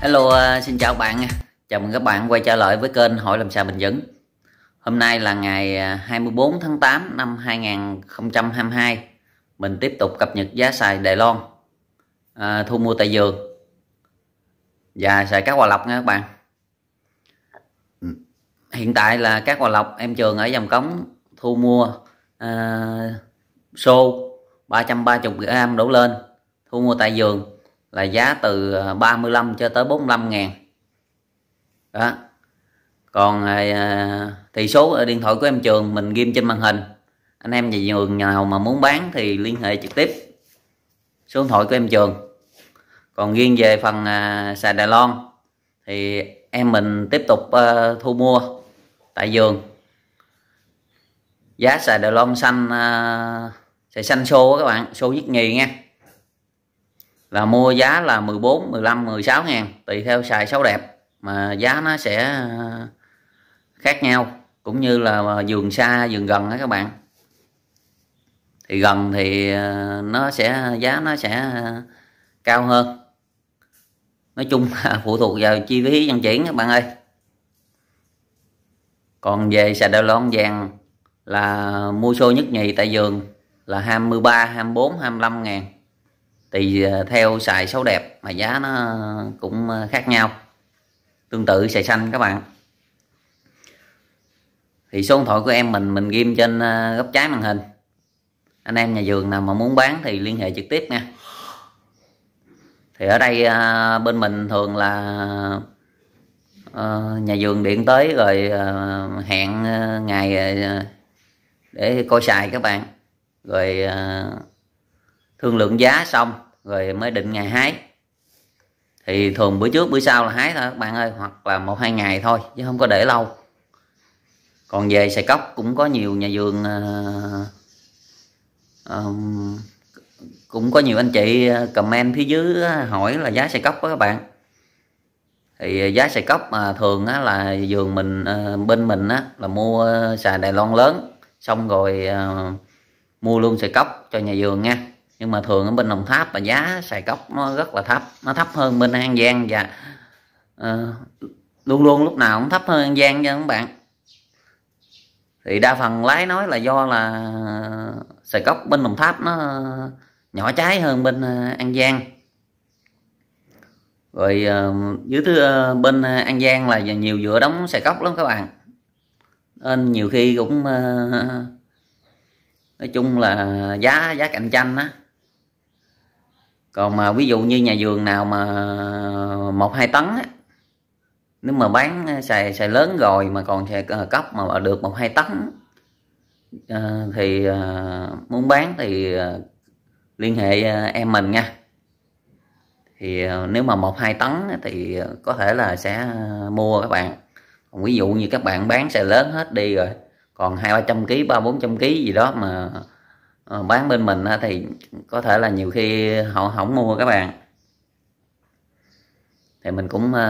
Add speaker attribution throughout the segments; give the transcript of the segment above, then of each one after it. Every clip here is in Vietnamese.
Speaker 1: Hello, à, xin chào bạn nha. Chào mừng các bạn quay trở lại với kênh Hỏi làm sao Bình Dẫn. Hôm nay là ngày 24 à, tháng 8 năm 2022. Mình tiếp tục cập nhật giá xài Đài Loan. À, thu mua tại vườn. Và xài các hòa lọc nha các bạn. Ừ. Hiện tại là các hòa lọc em trường ở dòng cống thu mua à, xô 330 gram đổ lên thu mua tại vườn là giá từ 35 ờ, cho tới 45 ngàn đó còn ờ, thì số điện thoại của em Trường mình ghim trên màn hình anh em nhà vườn nhà nào mà muốn bán thì liên hệ trực tiếp số điện thoại của em Trường còn riêng về phần ờ, xài Đài Loan thì em mình tiếp tục thu mua tại vườn giá xài Đài Loan xanh xài xanh xô các bạn xô nhất nhì nha là mua giá là 14 15 16 ngàn tùy theo xài xấu đẹp mà giá nó sẽ ờ, khác nhau cũng như là ờ, giường xa giường gần đó các bạn thì gần thì ờ, nó sẽ giá nó sẽ cao hơn nói chung là phụ thuộc vào chi phí vận chuyển các bạn ơi còn về xà đào lon vàng là mua xô nhất nhì tại giường là 23 24 25 ngàn thì à, theo xài xấu đẹp mà giá nó cũng à, khác nhau tương tự xài xanh các bạn thì số điện thoại của em mình mình ghim trên à, góc trái màn hình anh em nhà vườn nào mà muốn bán thì liên hệ trực tiếp nha thì ở đây bên mình thường là nhà vườn điện tới rồi hẹn ngày để coi xài các bạn rồi thương lượng giá xong rồi mới định ngày hái thì thường bữa trước bữa sau là hái thôi các bạn ơi hoặc là một hai ngày thôi chứ không có để lâu còn về sài cốc cũng có nhiều nhà vườn uh, um, cũng có nhiều anh chị ờ, comment phía dưới hỏi là giá sài cốc đó các bạn thì giá sài cốc mà thường á, là vườn mình bên mình á, là mua xài đài loan lớn xong rồi uh, mua luôn sợi cốc cho nhà vườn nha nhưng mà thường ở bên Đồng Tháp là giá xài cốc nó rất là thấp nó thấp hơn bên An Giang và uh, luôn luôn lúc nào cũng thấp hơn An Giang nha các bạn thì đa phần lái nói là do là xài cốc bên Đồng Tháp nó nhỏ trái hơn bên ờ, An Giang rồi ờ, dưới thứ bên An Giang là nhiều dựa đóng xài cốc lắm các bạn nên nhiều khi cũng nói chung là giá giá cạnh tranh á còn mà ví dụ như nhà vườn nào mà một hai tấn á, nếu mà bán ờ, xài xài lớn rồi mà còn xài ờ, cấp mà được một hai tấn ờ, thì muốn bán thì liên hệ em mình nha thì nếu mà một hai tấn thì có thể là sẽ mua các bạn còn ví dụ như các bạn bán xài lớn hết đi rồi còn hai ba trăm kg ba bốn trăm kg gì đó mà Ờ, bán bên mình thì có thể là nhiều khi họ không mua các bạn thì mình cũng ờ,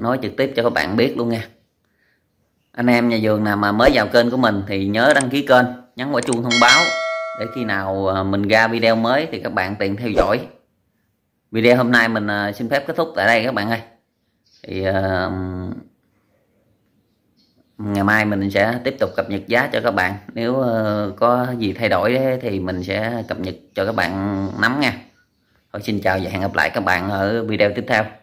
Speaker 1: nói trực tiếp cho các bạn biết luôn nha anh em nhà vườn nào mà mới vào kênh của mình thì nhớ đăng ký kênh nhấn quả chuông thông báo để khi nào ờ, mình ra video mới thì các bạn tiện theo dõi video hôm nay mình xin phép kết thúc tại đây các bạn ơi thì uh, ngày mai mình sẽ tiếp tục cập nhật giá cho các bạn nếu ờ, có gì thay đổi thì mình sẽ cập nhật cho các bạn nắm nha Thôi xin chào và hẹn gặp lại các bạn ở video tiếp theo